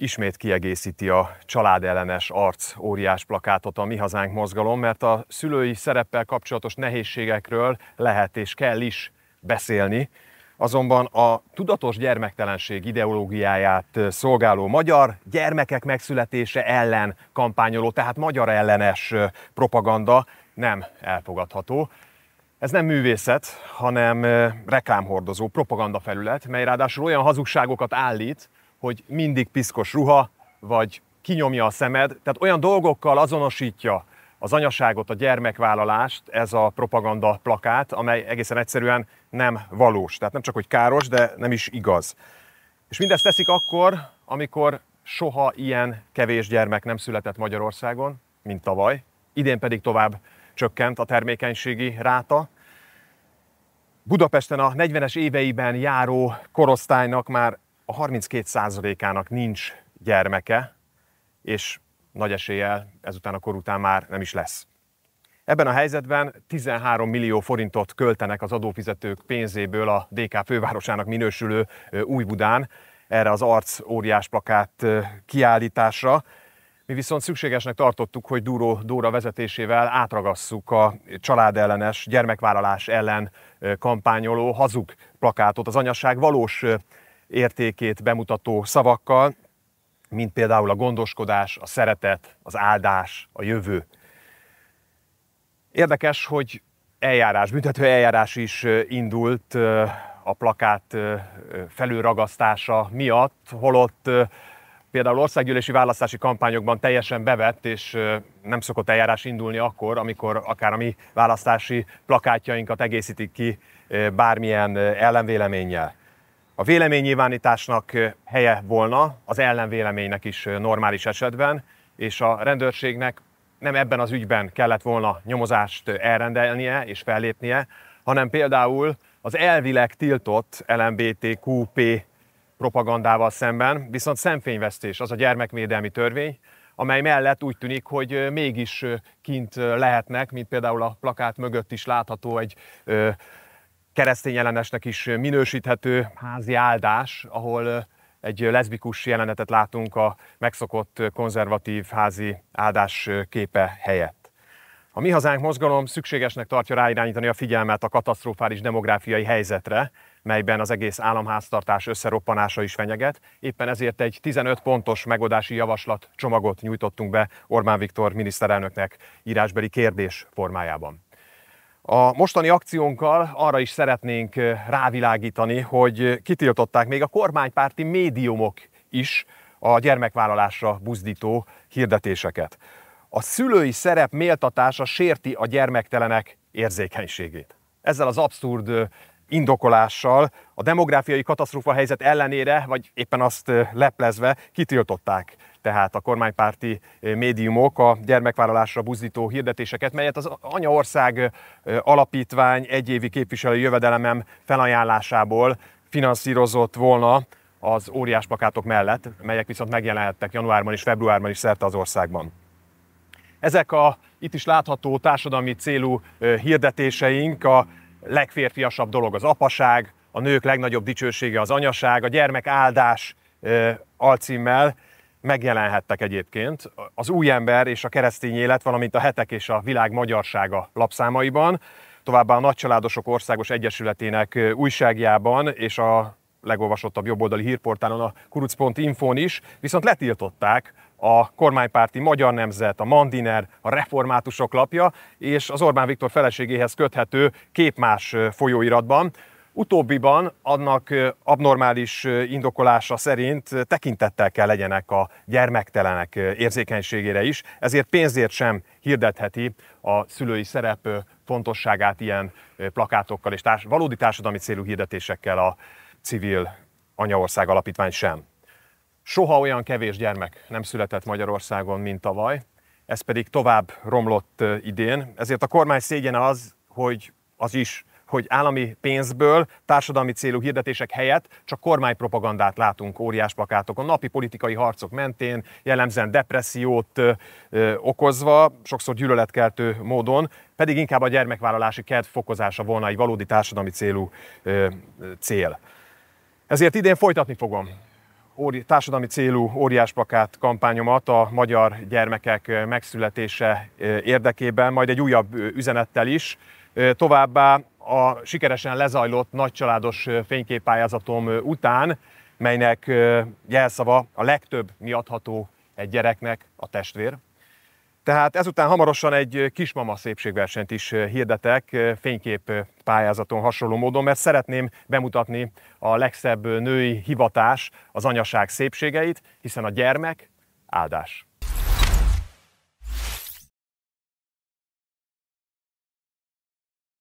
ismét kiegészíti a családellenes arc óriás plakátot a Mi Hazánk mozgalom, mert a szülői szereppel kapcsolatos nehézségekről lehet és kell is beszélni, azonban a tudatos gyermektelenség ideológiáját szolgáló magyar gyermekek megszületése ellen kampányoló, tehát magyar ellenes propaganda nem elfogadható. Ez nem művészet, hanem reklámhordozó propaganda felület, mely ráadásul olyan hazugságokat állít, hogy mindig piszkos ruha, vagy kinyomja a szemed, tehát olyan dolgokkal azonosítja az anyaságot, a gyermekvállalást, ez a propaganda plakát, amely egészen egyszerűen nem valós. Tehát nem csak, hogy káros, de nem is igaz. És mindezt teszik akkor, amikor soha ilyen kevés gyermek nem született Magyarországon, mint tavaly. Idén pedig tovább csökkent a termékenységi ráta. Budapesten a 40-es éveiben járó korosztálynak már a 32%-ának nincs gyermeke, és nagy eséllyel ezután a kor után már nem is lesz. Ebben a helyzetben 13 millió forintot költenek az adófizetők pénzéből a DK fővárosának minősülő Újbudán erre az arc óriás plakát kiállításra. Mi viszont szükségesnek tartottuk, hogy Dúró Dóra vezetésével átragasszuk a családellenes, gyermekvállalás ellen kampányoló hazug plakátot, az anyasság valós értékét bemutató szavakkal, mint például a gondoskodás, a szeretet, az áldás, a jövő. Érdekes, hogy eljárás, büntető eljárás is indult a plakát felülragasztása miatt, holott például országgyűlési választási kampányokban teljesen bevett, és nem szokott eljárás indulni akkor, amikor akár a mi választási plakátjainkat egészítik ki bármilyen ellenvéleménnyel. A véleménynyilvánításnak helye volna az ellenvéleménynek is normális esetben, és a rendőrségnek nem ebben az ügyben kellett volna nyomozást elrendelnie és fellépnie, hanem például az elvileg tiltott LMBTQP propagandával szemben, viszont szemfényvesztés az a gyermekvédelmi törvény, amely mellett úgy tűnik, hogy mégis kint lehetnek, mint például a plakát mögött is látható egy keresztény ellenesnek is minősíthető házi áldás, ahol egy leszbikus jelenetet látunk a megszokott konzervatív házi áldás képe helyett. A Mi Hazánk mozgalom szükségesnek tartja ráirányítani a figyelmet a katasztrofális demográfiai helyzetre, melyben az egész államháztartás összeroppanása is fenyeget. Éppen ezért egy 15 pontos megoldási javaslat csomagot nyújtottunk be Orbán Viktor miniszterelnöknek írásbeli kérdés formájában. A mostani akciónkkal arra is szeretnénk rávilágítani, hogy kitiltották még a kormánypárti médiumok is a gyermekvállalásra buzdító hirdetéseket. A szülői szerep méltatása sérti a gyermektelenek érzékenységét. Ezzel az abszurd indokolással a demográfiai katasztrófa helyzet ellenére, vagy éppen azt leplezve kitiltották tehát a kormánypárti médiumok a gyermekvállalásra buzdító hirdetéseket, melyet az Anyaország Alapítvány egyévi képviselő jövedelemem felajánlásából finanszírozott volna az óriás plakátok mellett, melyek viszont megjelenhettek januárban és februárban is szerte az országban. Ezek a itt is látható társadalmi célú hirdetéseink a legférfiasabb dolog az apaság, a nők legnagyobb dicsősége az anyaság, a gyermek áldás alcímmel megjelenhettek egyébként az új ember és a keresztény élet, valamint a hetek és a világ magyarsága lapszámaiban, továbbá a Nagycsaládosok Országos Egyesületének újságjában és a legolvasottabb jobboldali hírportálon a kuruc.infon is, viszont letiltották a kormánypárti Magyar Nemzet, a Mandiner, a reformátusok lapja, és az Orbán Viktor feleségéhez köthető képmás folyóiratban. Utóbbiban annak abnormális indokolása szerint tekintettel kell legyenek a gyermektelenek érzékenységére is, ezért pénzért sem hirdetheti a szülői szerep fontosságát ilyen plakátokkal és társ- valódi társadalmi célú hirdetésekkel a civil anyaország alapítvány sem. Soha olyan kevés gyermek nem született Magyarországon, mint tavaly, ez pedig tovább romlott idén. Ezért a kormány szégyene az, hogy az is, hogy állami pénzből társadalmi célú hirdetések helyett csak kormánypropagandát látunk óriás plakátokon, napi politikai harcok mentén, jellemzően depressziót ö, okozva, sokszor gyűlöletkeltő módon, pedig inkább a gyermekvállalási kedv fokozása volna egy valódi társadalmi célú ö, cél. Ezért idén folytatni fogom óri, társadalmi célú óriásplakát kampányomat a magyar gyermekek megszületése érdekében, majd egy újabb üzenettel is. Továbbá a sikeresen lezajlott nagycsaládos fényképpályázatom után, melynek jelszava a legtöbb miadható egy gyereknek a testvér, tehát ezután hamarosan egy kismama szépségversenyt is eh, hirdetek eh, fénykép eh, pályázaton hasonló módon, mert szeretném bemutatni a legszebb női hivatás, az anyaság szépségeit, hiszen a gyermek áldás.